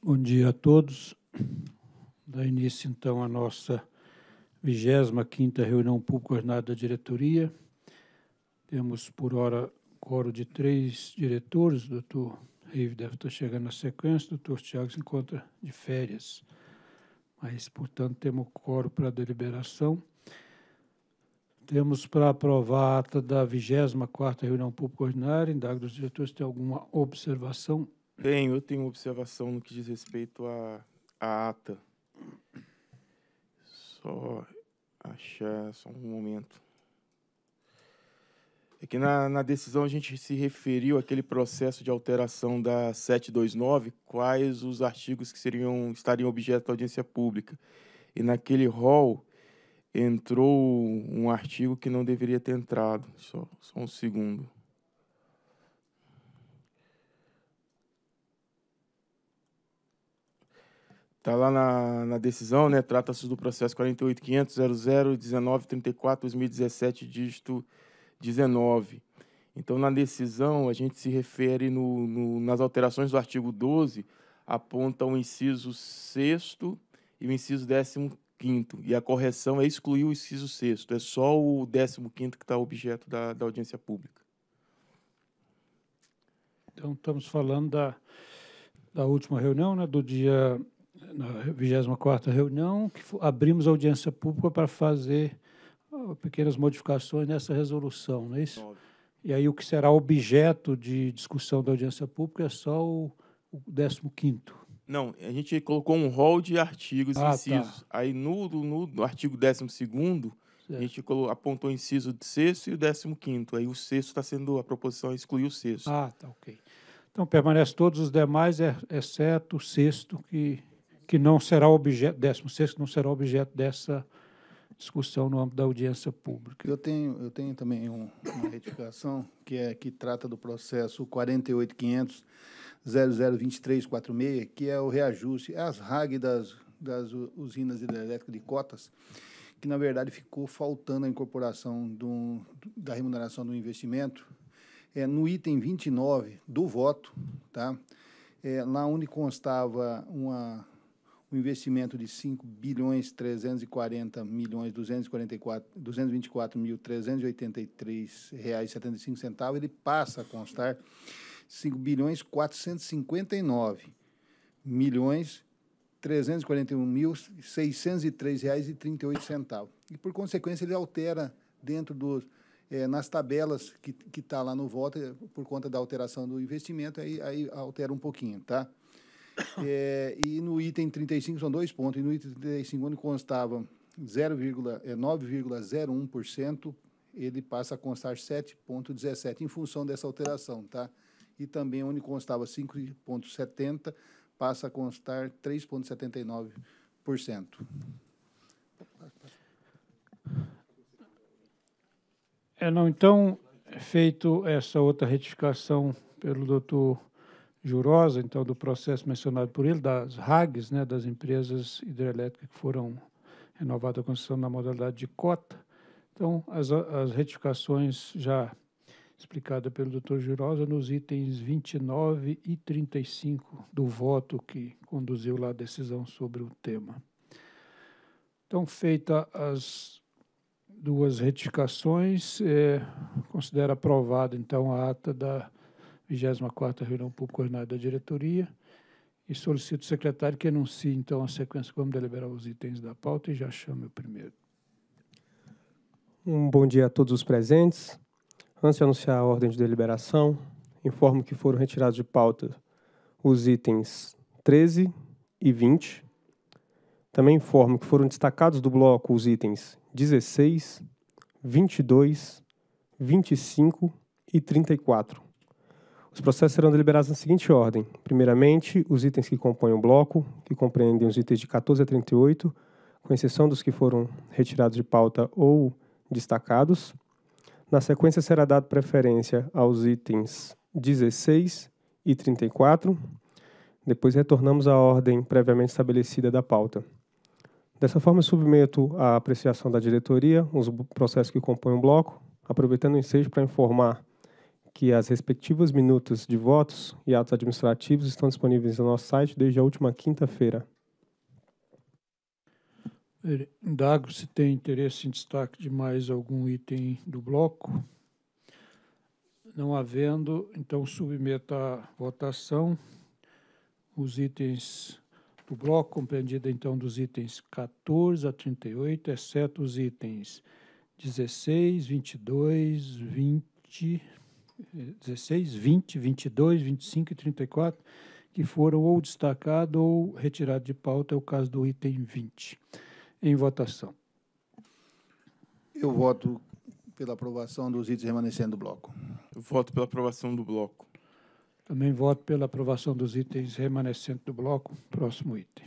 Bom dia a todos. Dá início, então, à nossa 25ª reunião pública ordinária da diretoria. Temos, por hora, coro de três diretores. O doutor Reive deve estar chegando na sequência. O doutor Tiago se encontra de férias. Mas, portanto, temos coro para deliberação. Temos para aprovar a ata da 24ª reunião pública ordinária. Indago dos diretores se tem alguma observação. Bem, eu tenho uma observação no que diz respeito à, à ata. Só achar só um momento. É que na, na, decisão a gente se referiu àquele processo de alteração da 729, quais os artigos que seriam estariam objeto da audiência pública. E naquele rol entrou um artigo que não deveria ter entrado. Só, só um segundo. Está lá na, na, decisão, né? Trata-se do processo 48.500.00.19.34.2017, dígito 19. Então, na decisão, a gente se refere no, no, nas alterações do artigo 12, aponta o inciso 6 e o inciso 15. E a correção é excluir o inciso 6, é só o 15 que está objeto da, da audiência pública. Então, estamos falando da, da última reunião, né, do dia na 24 reunião, que abrimos a audiência pública para fazer pequenas modificações nessa resolução, não é isso? E aí o que será objeto de discussão da audiência pública é só o, o 15º. Não, a gente colocou um rol de artigos ah, tá. incisos. Tá. Aí no, no, no artigo 12º, a gente apontou o inciso de sexto e o décimo quinto. Aí o sexto está sendo, a proposição é exclui o sexto. Ah, tá, ok. Então permanece todos os demais, é, exceto o sexto, que que não será objeto, 16 não será objeto dessa discussão no âmbito da audiência pública. Eu tenho, eu tenho também um, uma retificação que é que trata do processo 48.500.002346, que é o reajuste às é RAG das, das usinas hidrelétricas de cotas, que na verdade ficou faltando a incorporação do, da remuneração do investimento é, no item 29 do voto, tá? É, lá onde constava uma um investimento de 5 bilhões 340 milhões 224 mil reais 75 centavos ele passa a constar 5 bilhões 459 milhões 341 mil reais e 38 centavos e por consequência ele altera dentro dos é, nas tabelas que está lá no voto, eh, por conta da alteração do investimento, aí, aí altera um pouquinho, tá? É, e no item 35 são dois pontos. E no item 35, onde constava 9,01%, é, ele passa a constar 7,17% em função dessa alteração, tá? E também onde constava 5,70% passa a constar 3,79%. É, não, então, é feito essa outra retificação pelo doutor jurosa, então, do processo mencionado por ele, das RAGs, né, das empresas hidrelétricas que foram renovadas a concessão na modalidade de cota. Então, as, as retificações já explicadas pelo doutor Jurosa nos itens 29 e 35 do voto que conduziu lá a decisão sobre o tema. Então, feita as duas retificações, é, considera aprovada, então, a ata da 24ª reunião pública ordinária da diretoria e solicito o secretário que anuncie, então, a sequência como deliberar os itens da pauta e já chame o primeiro. Um bom dia a todos os presentes. Antes de anunciar a ordem de deliberação, informo que foram retirados de pauta os itens 13 e 20. Também informo que foram destacados do bloco os itens 16, 22, 25 e 34. Os processos serão deliberados na seguinte ordem: primeiramente, os itens que compõem o bloco, que compreendem os itens de 14 a 38, com exceção dos que foram retirados de pauta ou destacados. Na sequência, será dado preferência aos itens 16 e 34. Depois, retornamos à ordem previamente estabelecida da pauta. Dessa forma, submeto à apreciação da diretoria os processos que compõem o bloco, aproveitando o ensejo para informar que as respectivas minutas de votos e atos administrativos estão disponíveis no nosso site desde a última quinta-feira. Indago er, se tem interesse em destaque de mais algum item do bloco. Não havendo, então submeto à votação os itens do bloco, compreendida então dos itens 14 a 38, exceto os itens 16, 22, 20, 16, 20, 22, 25 e 34, que foram ou destacado ou retirado de pauta, é o caso do item 20. Em votação. Eu voto pela aprovação dos itens remanescentes do bloco. Eu voto pela aprovação do bloco. Também voto pela aprovação dos itens remanescentes do bloco. Próximo item.